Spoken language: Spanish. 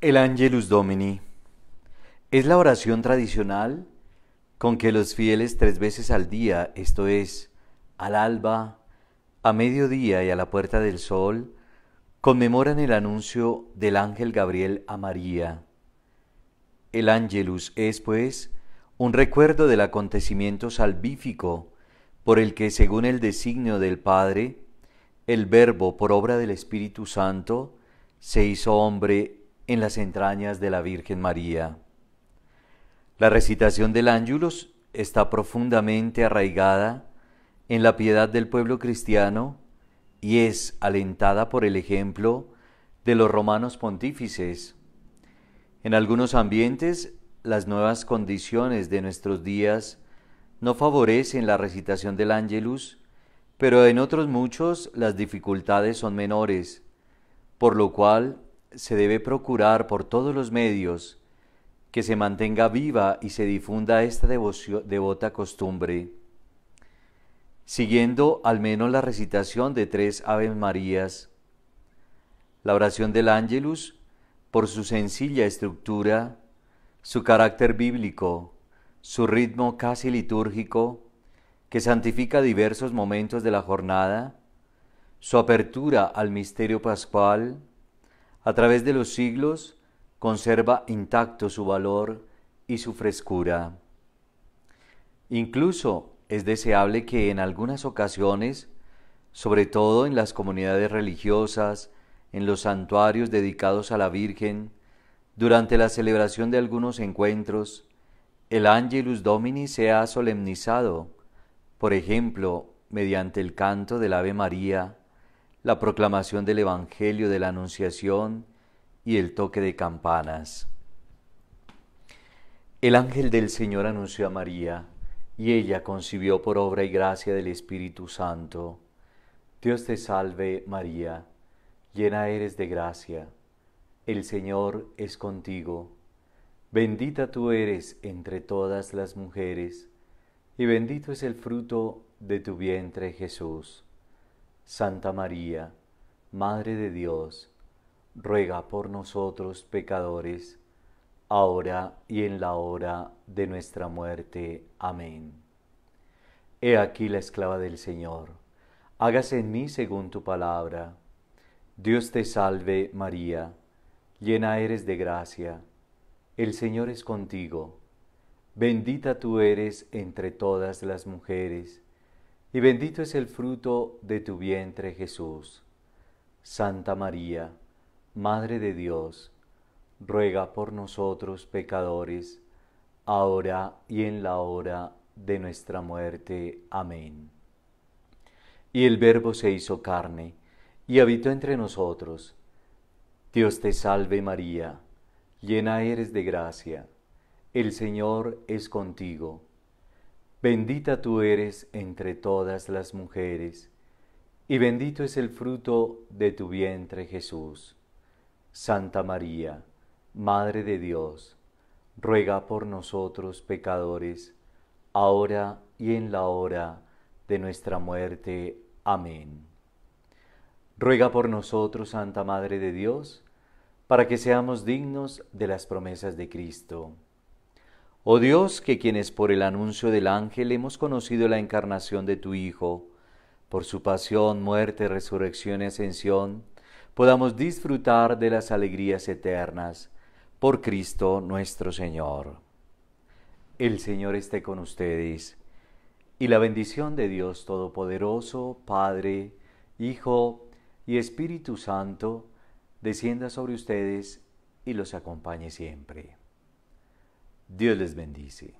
El Angelus Domini es la oración tradicional con que los fieles tres veces al día, esto es, al alba, a mediodía y a la puerta del sol, conmemoran el anuncio del ángel Gabriel a María. El Angelus es, pues, un recuerdo del acontecimiento salvífico por el que, según el designio del Padre, el Verbo, por obra del Espíritu Santo, se hizo hombre en las entrañas de la Virgen María. La recitación del Ángelus está profundamente arraigada en la piedad del pueblo cristiano y es alentada por el ejemplo de los romanos pontífices. En algunos ambientes, las nuevas condiciones de nuestros días no favorecen la recitación del Ángelus, pero en otros muchos las dificultades son menores, por lo cual se debe procurar por todos los medios que se mantenga viva y se difunda esta devota costumbre, siguiendo al menos la recitación de tres Aves Marías, la oración del Ángelus, por su sencilla estructura, su carácter bíblico, su ritmo casi litúrgico, que santifica diversos momentos de la jornada, su apertura al misterio pascual, a través de los siglos, conserva intacto su valor y su frescura. Incluso es deseable que en algunas ocasiones, sobre todo en las comunidades religiosas, en los santuarios dedicados a la Virgen, durante la celebración de algunos encuentros, el Angelus Domini sea ha solemnizado, por ejemplo, mediante el canto del Ave María, la proclamación del Evangelio de la Anunciación y el toque de campanas. El ángel del Señor anunció a María, y ella concibió por obra y gracia del Espíritu Santo. Dios te salve María, llena eres de gracia, el Señor es contigo, bendita tú eres entre todas las mujeres, y bendito es el fruto de tu vientre Jesús. Santa María, Madre de Dios, ruega por nosotros pecadores, ahora y en la hora de nuestra muerte. Amén. He aquí la esclava del Señor, hágase en mí según tu palabra. Dios te salve María, llena eres de gracia, el Señor es contigo, bendita tú eres entre todas las mujeres, y bendito es el fruto de tu vientre Jesús. Santa María, Madre de Dios, ruega por nosotros pecadores, ahora y en la hora de nuestra muerte. Amén. Y el Verbo se hizo carne y habitó entre nosotros. Dios te salve María, llena eres de gracia, el Señor es contigo Bendita tú eres entre todas las mujeres, y bendito es el fruto de tu vientre Jesús. Santa María, Madre de Dios, ruega por nosotros pecadores, ahora y en la hora de nuestra muerte. Amén. Ruega por nosotros, Santa Madre de Dios, para que seamos dignos de las promesas de Cristo Oh Dios, que quienes por el anuncio del ángel hemos conocido la encarnación de tu Hijo, por su pasión, muerte, resurrección y ascensión, podamos disfrutar de las alegrías eternas por Cristo nuestro Señor. El Señor esté con ustedes y la bendición de Dios Todopoderoso, Padre, Hijo y Espíritu Santo, descienda sobre ustedes y los acompañe siempre. Dios les bendice.